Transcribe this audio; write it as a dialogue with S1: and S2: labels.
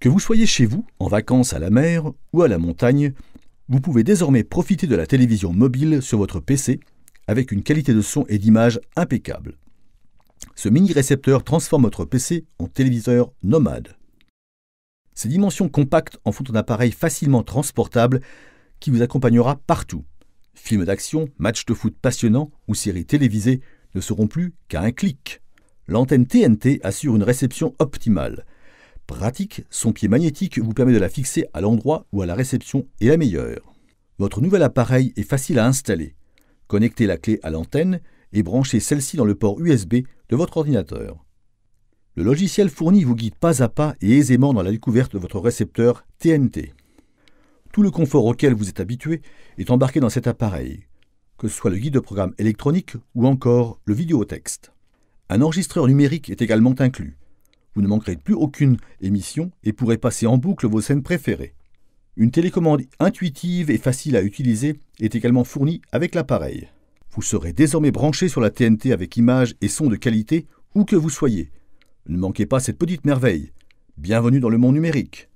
S1: Que vous soyez chez vous, en vacances à la mer ou à la montagne, vous pouvez désormais profiter de la télévision mobile sur votre PC avec une qualité de son et d'image impeccable. Ce mini récepteur transforme votre PC en téléviseur nomade. Ses dimensions compactes en font un appareil facilement transportable qui vous accompagnera partout. Films d'action, matchs de foot passionnants ou séries télévisées ne seront plus qu'à un clic. L'antenne TNT assure une réception optimale pratique, son pied magnétique vous permet de la fixer à l'endroit où à la réception est la meilleure. Votre nouvel appareil est facile à installer. Connectez la clé à l'antenne et branchez celle-ci dans le port USB de votre ordinateur. Le logiciel fourni vous guide pas à pas et aisément dans la découverte de votre récepteur TNT. Tout le confort auquel vous êtes habitué est embarqué dans cet appareil, que ce soit le guide de programme électronique ou encore le vidéo-texte. Un enregistreur numérique est également inclus vous ne manquerez plus aucune émission et pourrez passer en boucle vos scènes préférées. Une télécommande intuitive et facile à utiliser est également fournie avec l'appareil. Vous serez désormais branché sur la TNT avec images et sons de qualité où que vous soyez. Ne manquez pas cette petite merveille. Bienvenue dans le monde numérique.